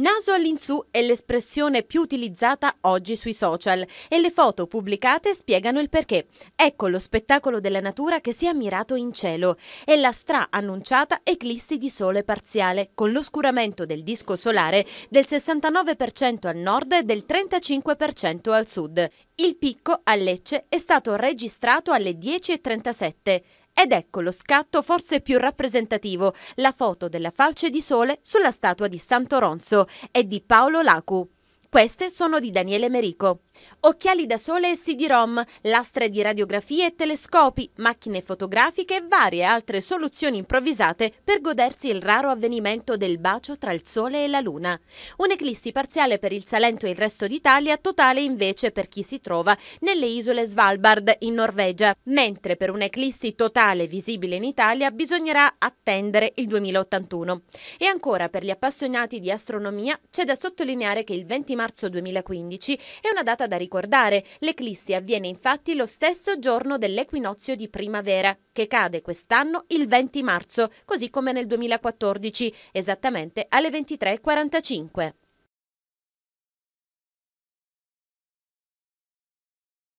Naso all'insù è l'espressione più utilizzata oggi sui social e le foto pubblicate spiegano il perché. Ecco lo spettacolo della natura che si è ammirato in cielo. È la stra-annunciata eclissi di sole parziale, con l'oscuramento del disco solare del 69% al nord e del 35% al sud. Il picco a Lecce è stato registrato alle 10.37 ed ecco lo scatto forse più rappresentativo, la foto della falce di sole sulla statua di Santo Ronzo e di Paolo Lacu. Queste sono di Daniele Merico. Occhiali da sole e CD-ROM, lastre di radiografie e telescopi, macchine fotografiche e varie altre soluzioni improvvisate per godersi il raro avvenimento del bacio tra il sole e la luna. Un'eclissi parziale per il Salento e il resto d'Italia, totale invece per chi si trova nelle isole Svalbard in Norvegia, mentre per un'eclissi totale visibile in Italia bisognerà attendere il 2081. E ancora per gli appassionati di astronomia c'è da sottolineare che il 20 marzo 2015 è una data da ricordare. L'eclissi avviene infatti lo stesso giorno dell'equinozio di primavera, che cade quest'anno il 20 marzo, così come nel 2014, esattamente alle 23.45.